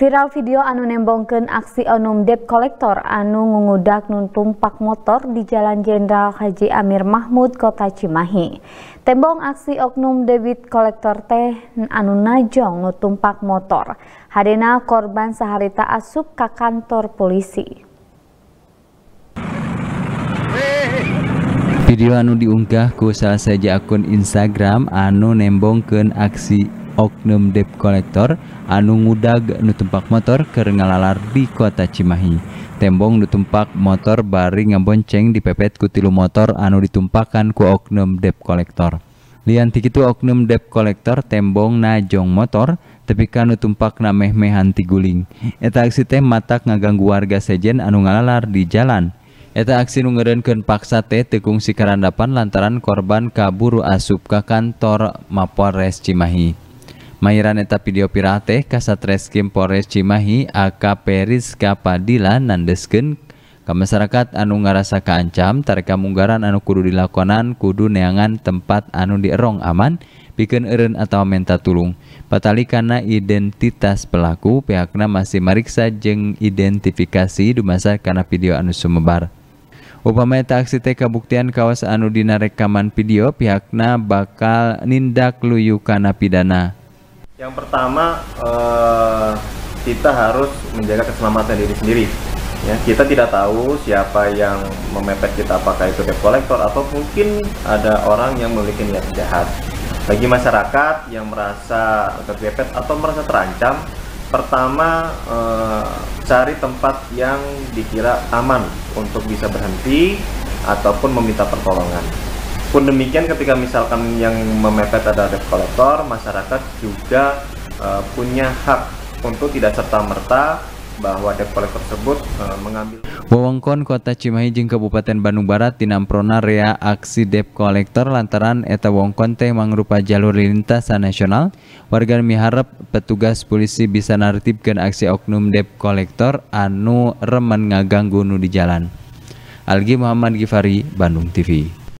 viral video anu nembongken aksi onum depkolektor anu ngudak nuntumpak motor di Jalan Jenderal Haji Amir Mahmud Kota Cimahi tembong aksi oknum David kolektor teh anu najjo ngutumpak motor Hadena korban Saharta Asup ka kantor polisi video anu diunggah ku usaha saja akun Instagram anu nembongken aksi in num depkolektor anungudag Nutumpak motor ke nga lalar di kota Cimahi. Tebong Nutumpak motor barii ngambonceng di pepet ku tilu motor anu ditumpakan ku oknum depkolektor. Lian titu oknum depkolektor tembong Najong motor tepikan Nutumpakna Mehme hanti guling. ta aksi teh matak ngaganggu warga sejen anu ngalalar di jalan. Eta aksi nungeren kepaksate Tekung si karandapan lantaran korban Kaburu Asupka kantor Maporres Cimahi. an eta video pirateih kasatrekim Polre Cimahi Aaka Peris kap padlannanken Kamasy anu nga rasa kacamm tareka mugaran anu kuru di lakonan kudu neangan tempat anu dirong aman piken Eren atau menta tulung Paali karena identitas pelaku pihakna masih meriksa jeung identifikasi dimasak karena video anu semebar Upata aksite kabuktiankawasan anu dina rekaman video pihaakna bakal nindaluyukan pidana. Yang pertama eh, kita harus menjaga keselamatan diri sendiri. Ya, kita tidak tahu siapa yang memepet kita, apakah itu debt collector atau mungkin ada orang yang memiliki niat jahat. Bagi masyarakat yang merasa terpepet atau merasa terancam, pertama eh, cari tempat yang dikira aman untuk bisa berhenti ataupun meminta pertolongan pun demikian ketika misalkan yang memepet ada debt collector, masyarakat juga uh, punya hak untuk tidak serta-merta bahwa debt collector tersebut uh, mengambil Wewengkon Kota Cimahi jeung Kabupaten Bandung Barat dinamprona rea aksi debt collector lantaran eta wewengkon teh mangrupa jalur lintas nasional warga miharep petugas polisi bisa nartibkeun aksi oknum debt collector anu remen ngaganggu nu di jalan Algi Muhammad Gifari Bandung TV